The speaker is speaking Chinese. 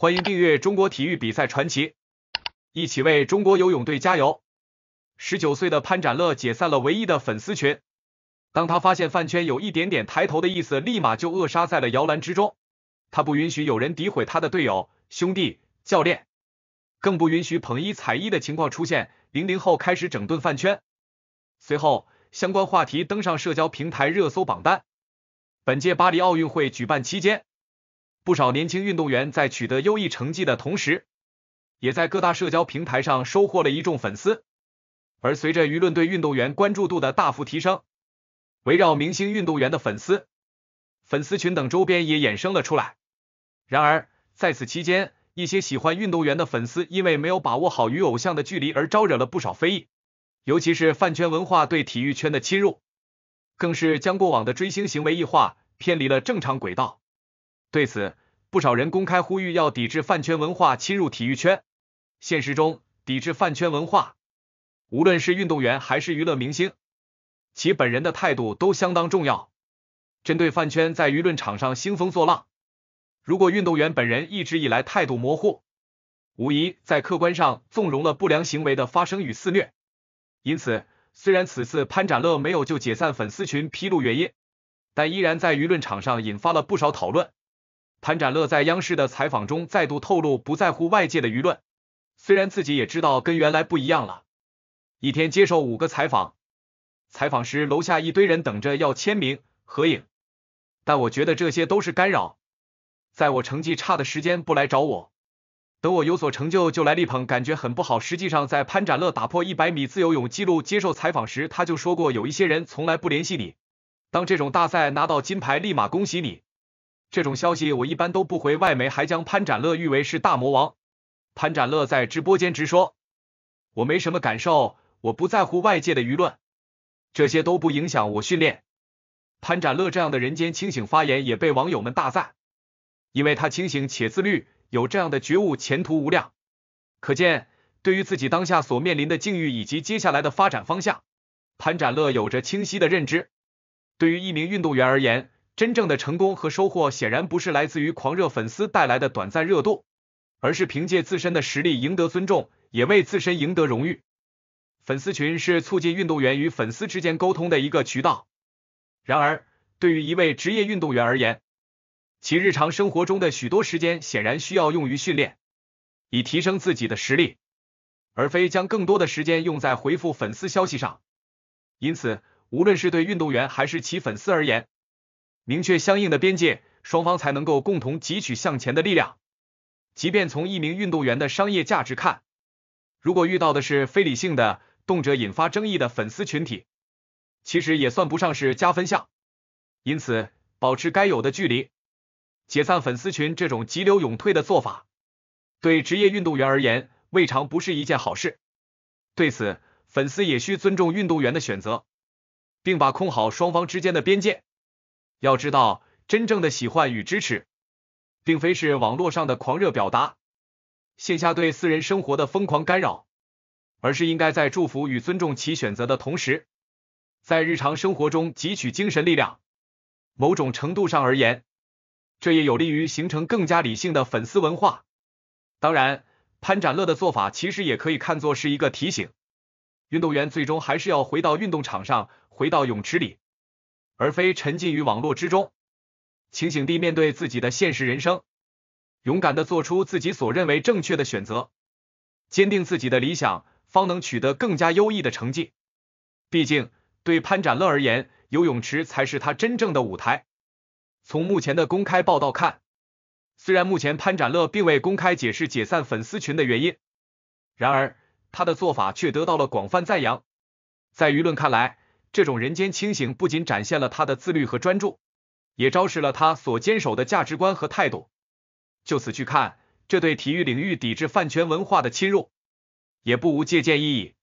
欢迎订阅《中国体育比赛传奇》，一起为中国游泳队加油。十九岁的潘展乐解散了唯一的粉丝群，当他发现饭圈有一点点抬头的意思，立马就扼杀在了摇篮之中。他不允许有人诋毁他的队友、兄弟、教练，更不允许捧一踩一的情况出现。零零后开始整顿饭圈，随后相关话题登上社交平台热搜榜单。本届巴黎奥运会举办期间。不少年轻运动员在取得优异成绩的同时，也在各大社交平台上收获了一众粉丝。而随着舆论对运动员关注度的大幅提升，围绕明星运动员的粉丝、粉丝群等周边也衍生了出来。然而，在此期间，一些喜欢运动员的粉丝因为没有把握好与偶像的距离而招惹了不少非议。尤其是饭圈文化对体育圈的侵入，更是将过往的追星行为异化，偏离了正常轨道。对此，不少人公开呼吁要抵制饭圈文化侵入体育圈。现实中，抵制饭圈文化，无论是运动员还是娱乐明星，其本人的态度都相当重要。针对饭圈在舆论场上兴风作浪，如果运动员本人一直以来态度模糊，无疑在客观上纵容了不良行为的发生与肆虐。因此，虽然此次潘展乐没有就解散粉丝群披露原因，但依然在舆论场上引发了不少讨论。潘展乐在央视的采访中再度透露，不在乎外界的舆论。虽然自己也知道跟原来不一样了，一天接受五个采访，采访时楼下一堆人等着要签名合影，但我觉得这些都是干扰。在我成绩差的时间不来找我，等我有所成就就来力捧，感觉很不好。实际上，在潘展乐打破一百米自由泳纪录接受采访时，他就说过，有一些人从来不联系你，当这种大赛拿到金牌立马恭喜你。这种消息我一般都不回，外媒还将潘展乐誉为是大魔王。潘展乐在直播间直说：“我没什么感受，我不在乎外界的舆论，这些都不影响我训练。”潘展乐这样的人间清醒发言也被网友们大赞，因为他清醒且自律，有这样的觉悟前途无量。可见，对于自己当下所面临的境遇以及接下来的发展方向，潘展乐有着清晰的认知。对于一名运动员而言，真正的成功和收获显然不是来自于狂热粉丝带来的短暂热度，而是凭借自身的实力赢得尊重，也为自身赢得荣誉。粉丝群是促进运动员与粉丝之间沟通的一个渠道。然而，对于一位职业运动员而言，其日常生活中的许多时间显然需要用于训练，以提升自己的实力，而非将更多的时间用在回复粉丝消息上。因此，无论是对运动员还是其粉丝而言，明确相应的边界，双方才能够共同汲取向前的力量。即便从一名运动员的商业价值看，如果遇到的是非理性的、动辄引发争议的粉丝群体，其实也算不上是加分项。因此，保持该有的距离，解散粉丝群这种急流勇退的做法，对职业运动员而言，未尝不是一件好事。对此，粉丝也需尊重运动员的选择，并把控好双方之间的边界。要知道，真正的喜欢与支持，并非是网络上的狂热表达、线下对私人生活的疯狂干扰，而是应该在祝福与尊重其选择的同时，在日常生活中汲取精神力量。某种程度上而言，这也有利于形成更加理性的粉丝文化。当然，潘展乐的做法其实也可以看作是一个提醒：运动员最终还是要回到运动场上，回到泳池里。而非沉浸于网络之中，清醒地面对自己的现实人生，勇敢地做出自己所认为正确的选择，坚定自己的理想，方能取得更加优异的成绩。毕竟，对潘展乐而言，游泳池才是他真正的舞台。从目前的公开报道看，虽然目前潘展乐并未公开解释解散粉丝群的原因，然而他的做法却得到了广泛赞扬。在舆论看来，这种人间清醒不仅展现了他的自律和专注，也昭示了他所坚守的价值观和态度。就此去看，这对体育领域抵制饭圈文化的侵入，也不无借鉴意义。